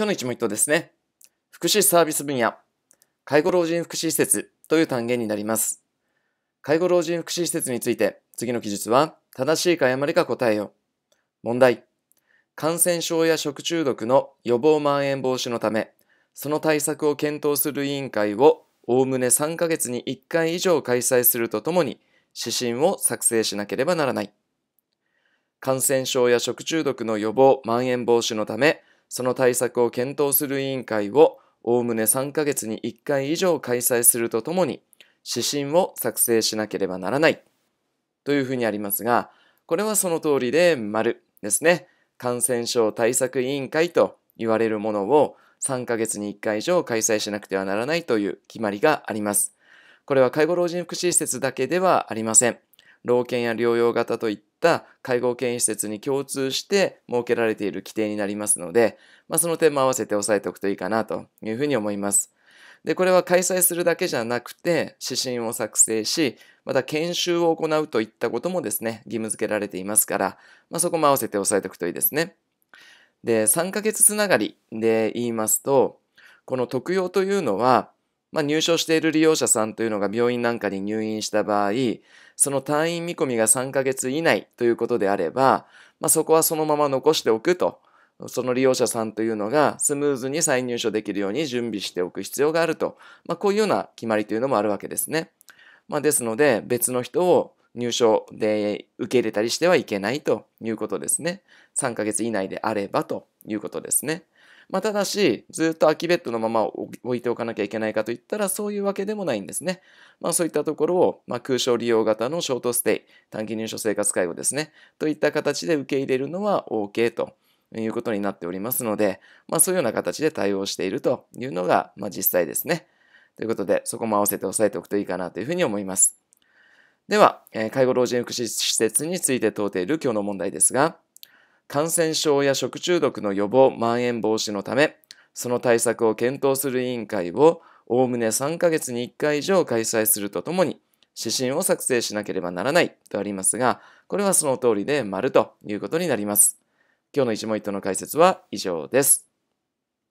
今日の一問一答ですね。福祉サービス分野、介護老人福祉施設という単元になります。介護老人福祉施設について、次の記述は、正しいか誤りか答えよ。問題。感染症や食中毒の予防まん延防止のため、その対策を検討する委員会を、おおむね3ヶ月に1回以上開催するとともに、指針を作成しなければならない。感染症や食中毒の予防まん延防止のため、その対策を検討する委員会をおおむね3ヶ月に1回以上開催するとともに、指針を作成しなければならない。というふうにありますが、これはその通りで丸ですね。感染症対策委員会と言われるものを3ヶ月に1回以上開催しなくてはならないという決まりがあります。これは介護老人福祉施設だけではありません。老犬や療養型といった介護犬施設に共通して設けられている規定になりますので、まあ、その点も合わせて押さえておくといいかなというふうに思います。で、これは開催するだけじゃなくて、指針を作成し、また研修を行うといったこともですね、義務付けられていますから、まあ、そこも合わせて押さえておくといいですね。で、3ヶ月つながりで言いますと、この特養というのは、まあ、入所している利用者さんというのが病院なんかに入院した場合、その退院見込みが3ヶ月以内ということであれば、まあ、そこはそのまま残しておくと、その利用者さんというのがスムーズに再入所できるように準備しておく必要があると、まあ、こういうような決まりというのもあるわけですね。まあ、ですので、別の人を入所で受け入れたりしてはいけないということですね。3ヶ月以内であればということですね。まあ、ただし、ずっと空きベッドのまま置いておかなきゃいけないかといったら、そういうわけでもないんですね。まあ、そういったところを、まあ、空床利用型のショートステイ、短期入所生活介護ですね、といった形で受け入れるのは OK と。いうことになっておりますので、まあ、そういうような形で対応しているというのが、まあ、実際ですね。ということで、そこも合わせて押さえておくといいかなというふうに思います。では、えー、介護老人福祉施設について問うている今日の問題ですが、感染症や食中毒の予防、まん延防止のため、その対策を検討する委員会を、おおむね3ヶ月に1回以上開催するとともに、指針を作成しなければならないとありますが、これはその通りで丸ということになります。今日の一問一答の解説は以上です。